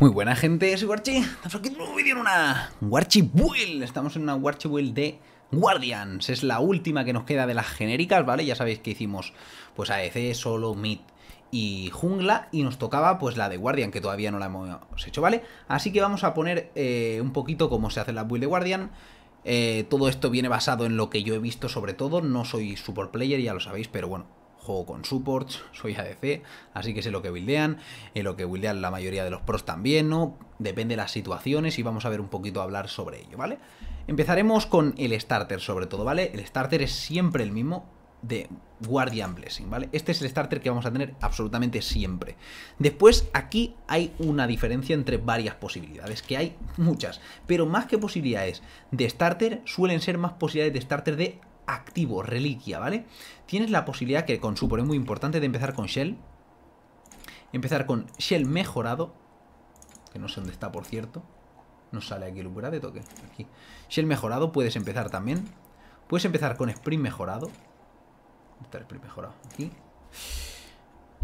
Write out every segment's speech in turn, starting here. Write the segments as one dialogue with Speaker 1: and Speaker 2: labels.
Speaker 1: Muy buena gente, soy Warchi. Estamos aquí en un vídeo en una Warchi Build. Estamos en una Warchi Build de Guardians. Es la última que nos queda de las genéricas, ¿vale? Ya sabéis que hicimos pues AEC, solo, mid y jungla. Y nos tocaba pues la de Guardian, que todavía no la hemos hecho, ¿vale? Así que vamos a poner eh, un poquito cómo se hace la build de Guardian. Eh, todo esto viene basado en lo que yo he visto sobre todo. No soy super player, ya lo sabéis, pero bueno, juego con supports, soy ADC, así que sé lo que buildean, y eh, lo que buildean la mayoría de los pros también, ¿no? Depende de las situaciones y vamos a ver un poquito a hablar sobre ello, ¿vale? Empezaremos con el starter sobre todo, ¿vale? El starter es siempre el mismo de Guardian Blessing, ¿vale? Este es el starter que vamos a tener absolutamente siempre. Después, aquí hay una diferencia entre varias posibilidades, que hay muchas, pero más que posibilidades de starter, suelen ser más posibilidades de starter de activo, reliquia, ¿vale? Tienes la posibilidad, que con Super es muy importante, de empezar con Shell. Empezar con Shell mejorado. Que no sé dónde está, por cierto. No sale aquí el de toque. Aquí. Shell mejorado, puedes empezar también. Puedes empezar con Sprint mejorado. está Sprint mejorado? Aquí.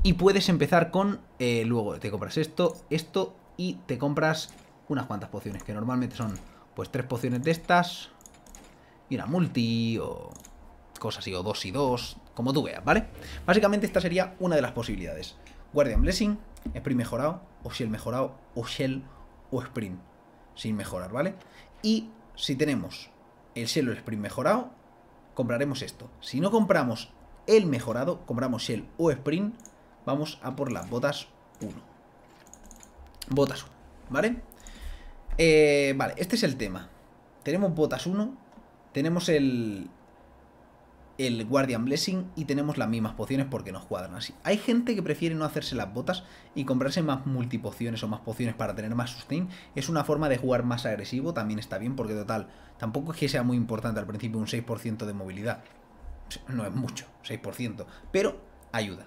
Speaker 1: Y puedes empezar con... Eh, luego te compras esto, esto y te compras unas cuantas pociones, que normalmente son pues tres pociones de estas, y una multi o cosas así, o dos y dos, como tú veas, ¿vale? Básicamente esta sería una de las posibilidades. Guardian Blessing, Sprint mejorado, o Shell mejorado, o Shell o Sprint sin mejorar, ¿vale? Y si tenemos el Shell o el Sprint mejorado, compraremos esto. Si no compramos el mejorado, compramos Shell o Sprint, vamos a por las botas 1. Botas 1, ¿vale? Eh, vale, este es el tema. Tenemos botas 1 tenemos el, el Guardian Blessing y tenemos las mismas pociones porque nos cuadran así. Hay gente que prefiere no hacerse las botas y comprarse más multipociones o más pociones para tener más sustain. Es una forma de jugar más agresivo, también está bien porque total, tampoco es que sea muy importante al principio un 6% de movilidad. No es mucho, 6%, pero ayuda,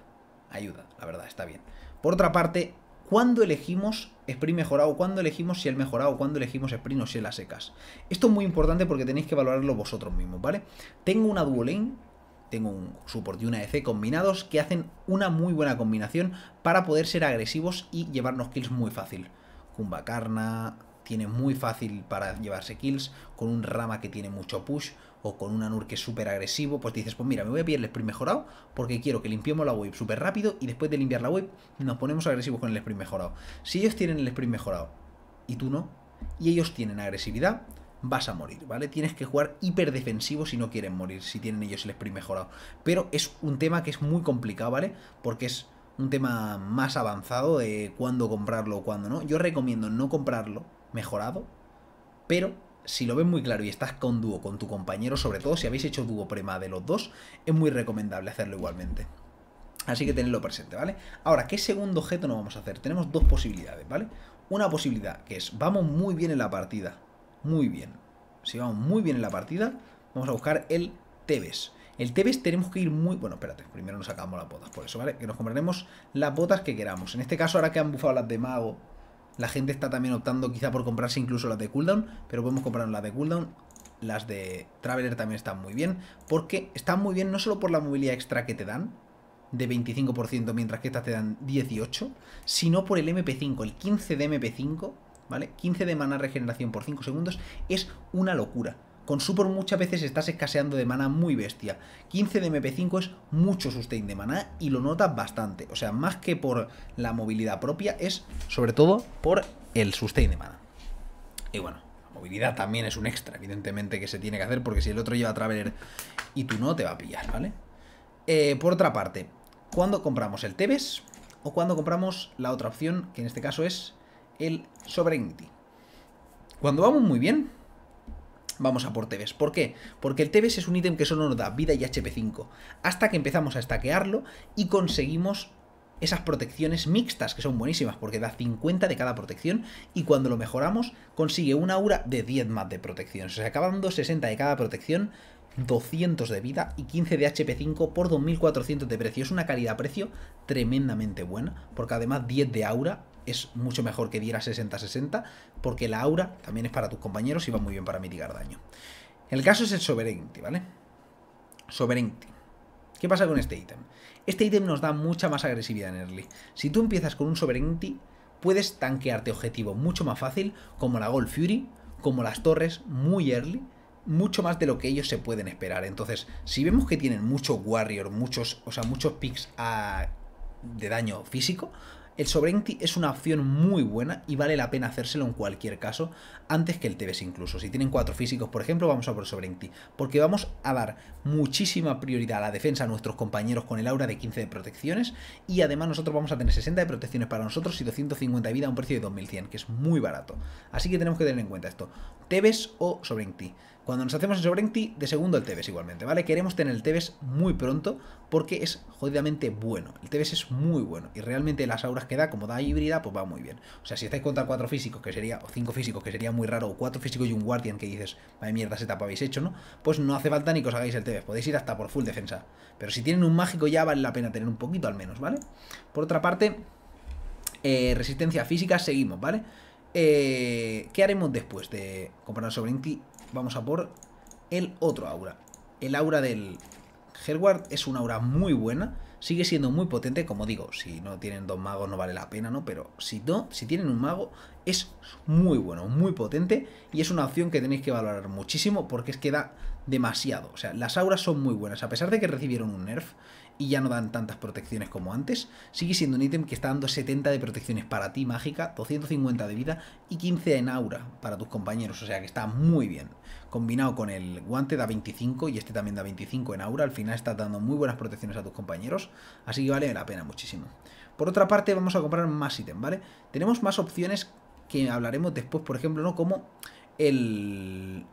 Speaker 1: ayuda, la verdad, está bien. Por otra parte, cuándo elegimos sprint mejorado, cuándo elegimos si el mejorado, cuándo elegimos sprint o si las secas. Esto es muy importante porque tenéis que valorarlo vosotros mismos, ¿vale? Tengo una lane, tengo un support y una EC combinados que hacen una muy buena combinación para poder ser agresivos y llevarnos kills muy fácil. Kumbakarna, tiene muy fácil para llevarse kills, con un Rama que tiene mucho push o con un Anur que es súper agresivo, pues dices, pues mira, me voy a pillar el sprint mejorado porque quiero que limpiemos la web súper rápido y después de limpiar la web nos ponemos agresivos con el sprint mejorado. Si ellos tienen el sprint mejorado y tú no, y ellos tienen agresividad, vas a morir, ¿vale? Tienes que jugar hiperdefensivo si no quieren morir, si tienen ellos el sprint mejorado. Pero es un tema que es muy complicado, ¿vale? Porque es un tema más avanzado de cuándo comprarlo o cuándo no. Yo recomiendo no comprarlo mejorado, pero si lo ves muy claro y estás con dúo con tu compañero, sobre todo si habéis hecho dúo prema de los dos, es muy recomendable hacerlo igualmente. Así que tenedlo presente, ¿vale? Ahora, ¿qué segundo objeto nos vamos a hacer? Tenemos dos posibilidades, ¿vale? Una posibilidad que es, vamos muy bien en la partida, muy bien. Si vamos muy bien en la partida, vamos a buscar el Tebes. El Tebes tenemos que ir muy... Bueno, espérate, primero nos sacamos las botas, por eso, ¿vale? Que nos compraremos las botas que queramos. En este caso, ahora que han bufado las de mago la gente está también optando quizá por comprarse incluso las de cooldown, pero podemos comprar las de cooldown. Las de Traveler también están muy bien, porque están muy bien no solo por la movilidad extra que te dan, de 25%, mientras que estas te dan 18, sino por el MP5, el 15 de MP5, ¿vale? 15 de mana regeneración por 5 segundos es una locura. Con Super muchas veces estás escaseando de mana muy bestia. 15 de MP5 es mucho sustain de mana y lo notas bastante. O sea, más que por la movilidad propia, es sobre todo por el sustain de mana. Y bueno, la movilidad también es un extra, evidentemente, que se tiene que hacer porque si el otro lleva Traveler y tú no, te va a pillar, ¿vale? Eh, por otra parte, ¿Cuándo compramos el Tebes o cuando compramos la otra opción, que en este caso es el Sovereignty. Cuando vamos muy bien, vamos a por Tebes. ¿Por qué? Porque el Tebes es un ítem que solo nos da vida y HP5, hasta que empezamos a estaquearlo y conseguimos esas protecciones mixtas, que son buenísimas, porque da 50 de cada protección, y cuando lo mejoramos, consigue un aura de 10 más de protección. se acaba dando 60 de cada protección, 200 de vida y 15 de HP5 por 2400 de precio. Es una calidad-precio tremendamente buena, porque además 10 de aura es mucho mejor que diera 60-60, porque la aura también es para tus compañeros y va muy bien para mitigar daño. El caso es el Sovereignty, ¿vale? Sovereignty. ¿Qué pasa con este ítem? Este ítem nos da mucha más agresividad en early. Si tú empiezas con un Sovereignty, puedes tanquearte objetivo mucho más fácil, como la Gold Fury, como las torres, muy early, mucho más de lo que ellos se pueden esperar. Entonces, si vemos que tienen mucho Warrior, muchos, o sea, muchos picks ah, de daño físico, el sobrenti es una opción muy buena y vale la pena hacérselo en cualquier caso, antes que el TBS incluso. Si tienen cuatro físicos, por ejemplo, vamos a por sobrenti porque vamos a dar muchísima prioridad a la defensa a nuestros compañeros con el aura de 15 de protecciones y además nosotros vamos a tener 60 de protecciones para nosotros y 250 de vida a un precio de 2100, que es muy barato. Así que tenemos que tener en cuenta esto. Teves o Sobrenti. Cuando nos hacemos en de segundo el Tebes igualmente, ¿vale? Queremos tener el Teves muy pronto porque es jodidamente bueno. El Tebes es muy bueno y realmente las auras que da, como da híbrida, pues va muy bien. O sea, si estáis contra cuatro físicos, que sería, o cinco físicos, que sería muy raro, o cuatro físicos y un guardian que dices, vaya mierda, ¿se etapa habéis hecho, ¿no? Pues no hace falta ni que os hagáis el Teves. podéis ir hasta por full defensa. Pero si tienen un mágico ya vale la pena tener un poquito al menos, ¿vale? Por otra parte, eh, resistencia física, seguimos, ¿vale? vale eh, ¿Qué haremos después de comprar sobre ti? Vamos a por el otro aura. El aura del Herward es una aura muy buena. Sigue siendo muy potente, como digo, si no tienen dos magos no vale la pena, ¿no? Pero si no, si tienen un mago, es muy bueno, muy potente. Y es una opción que tenéis que valorar muchísimo porque es que da demasiado. O sea, las auras son muy buenas. A pesar de que recibieron un nerf, y ya no dan tantas protecciones como antes. Sigue siendo un ítem que está dando 70 de protecciones para ti mágica, 250 de vida y 15 en aura para tus compañeros, o sea que está muy bien. Combinado con el guante da 25 y este también da 25 en aura, al final está dando muy buenas protecciones a tus compañeros, así que vale la pena muchísimo. Por otra parte vamos a comprar más ítem, ¿vale? Tenemos más opciones que hablaremos después, por ejemplo, ¿no? Como el,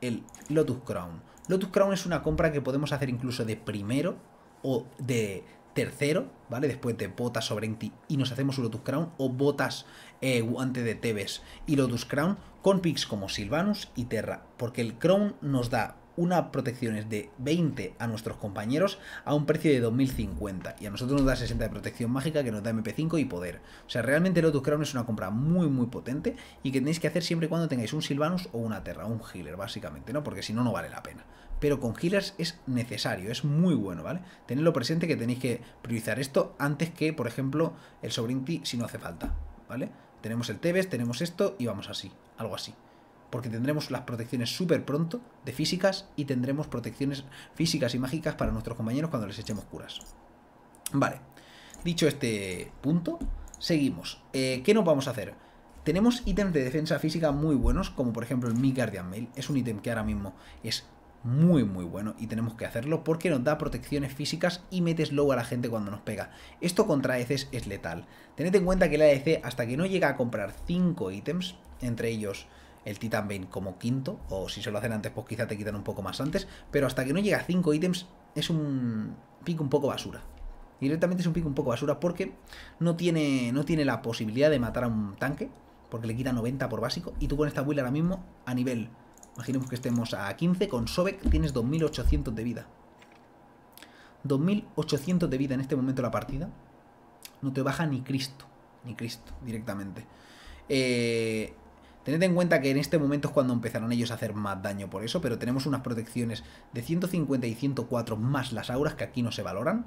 Speaker 1: el Lotus Crown. Lotus Crown es una compra que podemos hacer incluso de primero o de tercero, ¿vale? Después de botas sobre Enti y nos hacemos un Lotus Crown o botas eh, guante de Tebes y Lotus Crown con picks como Silvanus y Terra, porque el Crown nos da una protección es de 20 a nuestros compañeros a un precio de 2050 y a nosotros nos da 60 de protección mágica que nos da MP5 y poder. O sea, realmente Lotus Crown es una compra muy muy potente y que tenéis que hacer siempre y cuando tengáis un Silvanus o una Terra, un healer básicamente, ¿no? Porque si no, no vale la pena. Pero con healers es necesario, es muy bueno, ¿vale? Tenedlo presente que tenéis que priorizar esto antes que, por ejemplo, el Sobrinti si no hace falta, ¿vale? Tenemos el Tebes, tenemos esto y vamos así, algo así porque tendremos las protecciones súper pronto de físicas y tendremos protecciones físicas y mágicas para nuestros compañeros cuando les echemos curas. Vale, dicho este punto, seguimos. Eh, ¿Qué nos vamos a hacer? Tenemos ítems de defensa física muy buenos, como por ejemplo el Mi Guardian Mail. Es un ítem que ahora mismo es muy muy bueno y tenemos que hacerlo porque nos da protecciones físicas y metes slow a la gente cuando nos pega. Esto contra ECs es letal. Tened en cuenta que el ADC e hasta que no llega a comprar 5 ítems, entre ellos el Titan Bane como quinto, o si se lo hacen antes, pues quizá te quitan un poco más antes, pero hasta que no llega a 5 ítems es un pick un poco basura. Directamente es un pick un poco basura porque no tiene, no tiene la posibilidad de matar a un tanque, porque le quita 90 por básico, y tú con esta build ahora mismo a nivel, imaginemos que estemos a 15, con Sobek tienes 2800 de vida. 2800 de vida en este momento de la partida, no te baja ni Cristo, ni Cristo directamente. Eh, Tened en cuenta que en este momento es cuando empezaron ellos a hacer más daño por eso, pero tenemos unas protecciones de 150 y 104 más las auras que aquí no se valoran.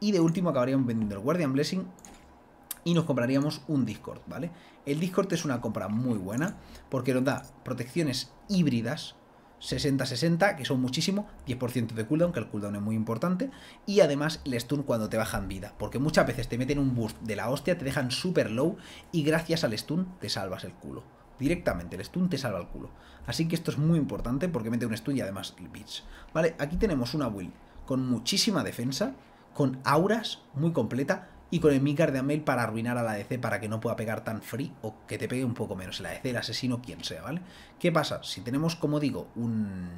Speaker 1: Y de último acabaríamos vendiendo el Guardian Blessing y nos compraríamos un Discord, ¿vale? El Discord es una compra muy buena porque nos da protecciones híbridas, 60-60, que son muchísimo, 10% de cooldown, que el cooldown es muy importante, y además el stun cuando te bajan vida, porque muchas veces te meten un boost de la hostia, te dejan super low y gracias al stun te salvas el culo directamente. El stun te salva el culo. Así que esto es muy importante porque mete un stun y además El bitch Vale, aquí tenemos una build con muchísima defensa, con auras muy completa y con el Mikar de Amel para arruinar a la DC e para que no pueda pegar tan free o que te pegue un poco menos la DC, e el asesino, quien sea, ¿vale? ¿Qué pasa? Si tenemos, como digo, un,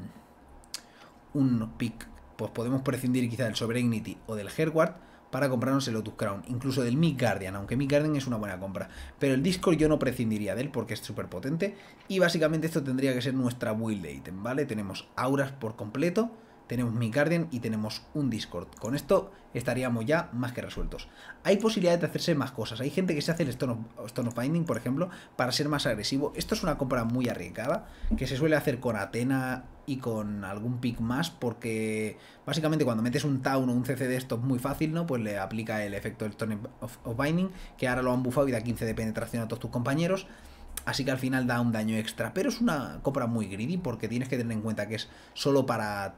Speaker 1: un pick, pues podemos prescindir quizá del Sovereignty o del Herward para comprarnos el Lotus Crown, incluso del Mi Guardian, aunque Mi Guardian es una buena compra. Pero el Discord yo no prescindiría de él porque es súper potente y básicamente esto tendría que ser nuestra build ítem ¿vale? Tenemos auras por completo, tenemos mi Guardian y tenemos un Discord. Con esto estaríamos ya más que resueltos. Hay posibilidades de hacerse más cosas. Hay gente que se hace el Stone of, Binding, por ejemplo, para ser más agresivo. Esto es una compra muy arriesgada, que se suele hacer con Atena y con algún pick más, porque básicamente cuando metes un Town o un CC de estos muy fácil, ¿no? Pues le aplica el efecto del Stone of, Binding, que ahora lo han bufado y da 15 de penetración a todos tus compañeros así que al final da un daño extra. Pero es una compra muy greedy porque tienes que tener en cuenta que es solo para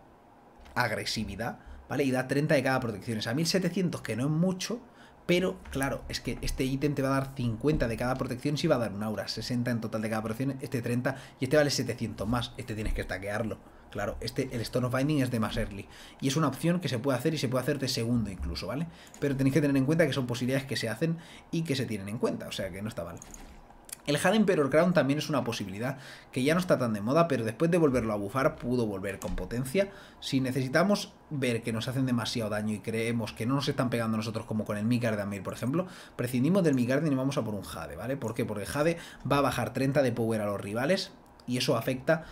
Speaker 1: agresividad, ¿vale? Y da 30 de cada protección. Es a 1700, que no es mucho, pero claro, es que este ítem te va a dar 50 de cada protección si va a dar un aura, 60 en total de cada protección, este 30 y este vale 700 más, este tienes que stackearlo. Claro, este, el Stone of Binding es de más early y es una opción que se puede hacer y se puede hacer de segundo incluso, ¿vale? Pero tenéis que tener en cuenta que son posibilidades que se hacen y que se tienen en cuenta, o sea que no está mal. El Pero Emperor Crown también es una posibilidad, que ya no está tan de moda, pero después de volverlo a bufar pudo volver con potencia. Si necesitamos ver que nos hacen demasiado daño y creemos que no nos están pegando nosotros como con el mi de Amir, por ejemplo, prescindimos del Garden y vamos a por un Jade, ¿vale? ¿Por qué? Porque Jade va a bajar 30 de power a los rivales y eso afecta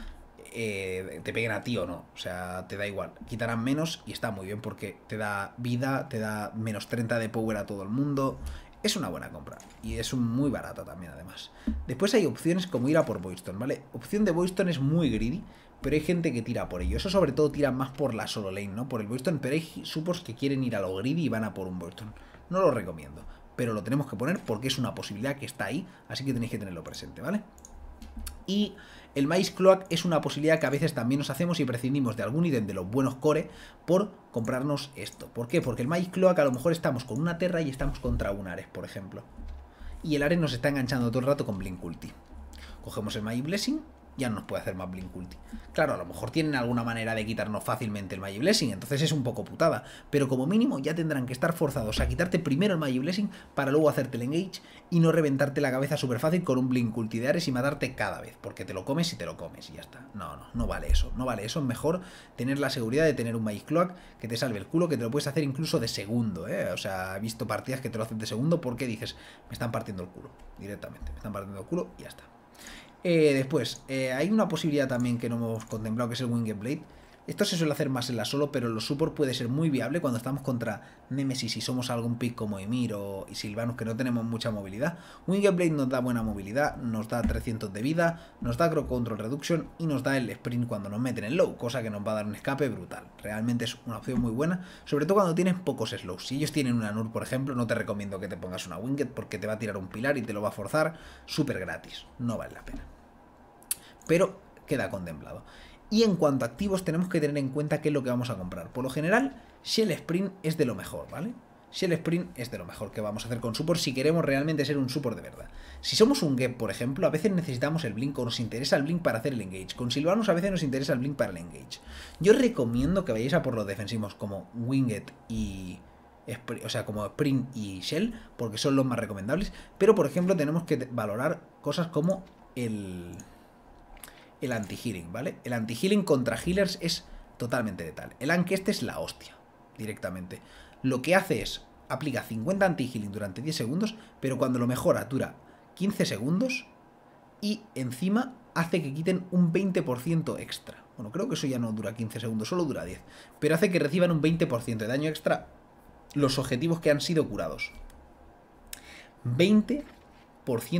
Speaker 1: eh, te peguen a ti o no. O sea, te da igual. Quitarán menos y está muy bien porque te da vida, te da menos 30 de power a todo el mundo es una buena compra. Y es muy barata también, además. Después hay opciones como ir a por Boyston, ¿vale? Opción de Boyston es muy greedy, pero hay gente que tira por ello. Eso sobre todo tira más por la solo lane, ¿no? Por el Boyston, pero hay supos que quieren ir a lo greedy y van a por un Boyston. No lo recomiendo, pero lo tenemos que poner porque es una posibilidad que está ahí, así que tenéis que tenerlo presente, ¿vale? Y el my Cloak es una posibilidad que a veces también nos hacemos y prescindimos de algún ítem de los buenos core por comprarnos esto. ¿Por qué? Porque el Magic Cloak a lo mejor estamos con una Terra y estamos contra un Ares, por ejemplo. Y el Ares nos está enganchando todo el rato con Blink Ulti. Cogemos el Magic Blessing ya no nos puede hacer más Blink Ulti. Claro, a lo mejor tienen alguna manera de quitarnos fácilmente el Magic Blessing, entonces es un poco putada, pero como mínimo ya tendrán que estar forzados a quitarte primero el Magic Blessing para luego hacerte el Engage y no reventarte la cabeza súper fácil con un Blink Ulti de Ares y matarte cada vez, porque te lo comes y te lo comes y ya está. No, no, no vale eso, no vale eso, es mejor tener la seguridad de tener un Magic Cloak que te salve el culo, que te lo puedes hacer incluso de segundo, ¿eh? O sea, he visto partidas que te lo hacen de segundo porque dices, me están partiendo el culo, directamente, me están partiendo el culo y ya está. Eh, después, eh, hay una posibilidad también que no hemos contemplado, que es el Winged Blade. Esto se suele hacer más en la solo, pero los support puede ser muy viable cuando estamos contra Nemesis y somos algún pick como Emir o y Silvanus que no tenemos mucha movilidad. Winged Blade nos da buena movilidad, nos da 300 de vida, nos da Crow Control Reduction y nos da el Sprint cuando nos meten en low, cosa que nos va a dar un escape brutal. Realmente es una opción muy buena, sobre todo cuando tienes pocos slows. Si ellos tienen una NUR, por ejemplo, no te recomiendo que te pongas una Winged porque te va a tirar un pilar y te lo va a forzar súper gratis. No vale la pena pero queda contemplado. Y en cuanto a activos, tenemos que tener en cuenta qué es lo que vamos a comprar. Por lo general, Shell Sprint es de lo mejor, ¿vale? Shell Sprint es de lo mejor que vamos a hacer con support si queremos realmente ser un support de verdad. Si somos un gap por ejemplo, a veces necesitamos el Blink o nos interesa el Blink para hacer el Engage. Con Silvanus a veces nos interesa el Blink para el Engage. Yo recomiendo que vayáis a por los defensivos como Winget y... O sea, como Sprint y Shell, porque son los más recomendables. Pero, por ejemplo, tenemos que valorar cosas como el el anti-healing, ¿vale? El anti-healing contra healers es totalmente letal. El anque este es la hostia, directamente. Lo que hace es, aplica 50 anti-healing durante 10 segundos, pero cuando lo mejora dura 15 segundos y encima hace que quiten un 20% extra. Bueno, creo que eso ya no dura 15 segundos, solo dura 10. Pero hace que reciban un 20% de daño extra los objetivos que han sido curados. 20%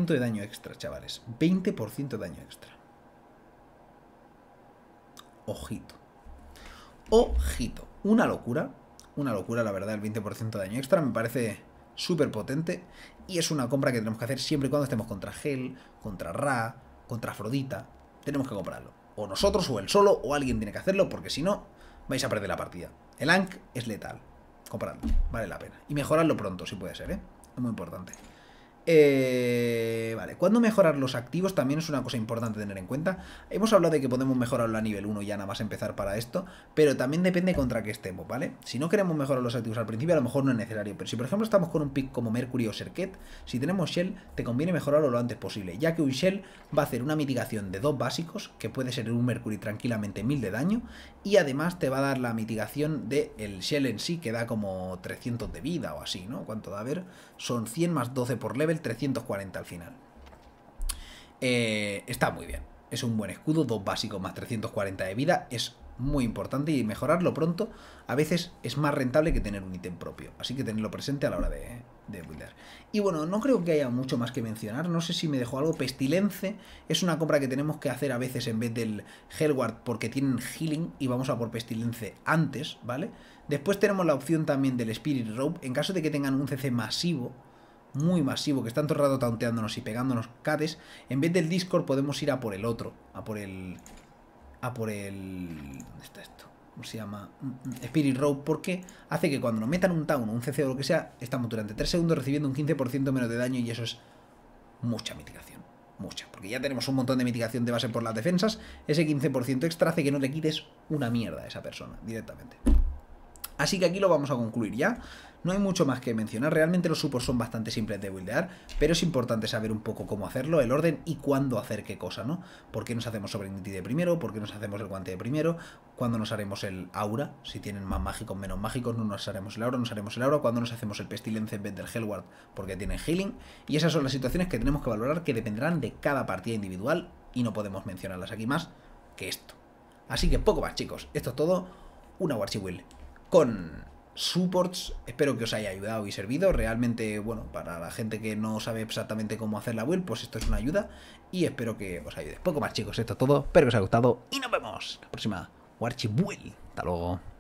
Speaker 1: de daño extra, chavales. 20% de daño extra. Ojito. Ojito. Una locura. Una locura, la verdad, el 20% de daño extra me parece súper potente. Y es una compra que tenemos que hacer siempre y cuando estemos contra Gel, contra Ra, contra Afrodita. Tenemos que comprarlo. O nosotros, o él solo, o alguien tiene que hacerlo, porque si no, vais a perder la partida. El Ankh es letal. Compradlo, vale la pena. Y mejorarlo pronto, si puede ser, ¿eh? Es muy importante. Eh, vale, ¿cuándo mejorar los activos? También es una cosa importante tener en cuenta. Hemos hablado de que podemos mejorarlo a nivel 1 ya nada más empezar para esto, pero también depende contra qué estemos, ¿vale? Si no queremos mejorar los activos al principio, a lo mejor no es necesario, pero si por ejemplo estamos con un pick como Mercury o Serket, si tenemos Shell, te conviene mejorarlo lo antes posible, ya que un Shell va a hacer una mitigación de dos básicos, que puede ser un Mercury tranquilamente 1000 de daño, y además te va a dar la mitigación del shell en sí, que da como 300 de vida o así, ¿no? ¿Cuánto da? A ver, son 100 más 12 por level, 340 al final. Eh, está muy bien, es un buen escudo, dos básicos más 340 de vida, es muy importante y mejorarlo pronto a veces es más rentable que tener un ítem propio, así que tenerlo presente a la hora de, de Y bueno, no creo que haya mucho más que mencionar. No sé si me dejó algo. Pestilence es una compra que tenemos que hacer a veces en vez del Hellward porque tienen Healing y vamos a por Pestilence antes, ¿vale? Después tenemos la opción también del Spirit Rope. En caso de que tengan un CC masivo, muy masivo, que están todo el rato taunteándonos y pegándonos Cades, en vez del Discord podemos ir a por el otro, a por el... a por el... ¿Dónde está esto? ¿cómo se llama? Mm, Spirit Row porque hace que cuando nos metan un town o un CC o lo que sea, estamos durante 3 segundos recibiendo un 15% menos de daño y eso es mucha mitigación. Mucha, porque ya tenemos un montón de mitigación de base por las defensas. Ese 15% extra hace que no te quites una mierda a esa persona directamente. Así que aquí lo vamos a concluir ya. No hay mucho más que mencionar, realmente los supos son bastante simples de buildear, pero es importante saber un poco cómo hacerlo, el orden y cuándo hacer qué cosa, ¿no? ¿Por qué nos hacemos sobre de primero? ¿Por qué nos hacemos el guante de primero? ¿Cuándo nos haremos el aura? Si tienen más mágicos, menos mágicos, no nos haremos el aura, nos haremos el aura. ¿Cuándo nos hacemos el pestilence en vez del hellward? Porque tienen healing. Y esas son las situaciones que tenemos que valorar que dependerán de cada partida individual y no podemos mencionarlas aquí más que esto. Así que poco más chicos, esto es todo, una Will con supports. Espero que os haya ayudado y servido. Realmente, bueno, para la gente que no sabe exactamente cómo hacer la build, pues esto es una ayuda. Y espero que os ayude. Poco más, chicos. Esto es todo. Espero que os haya gustado. Y nos vemos en la próxima Warchi Build. Hasta luego.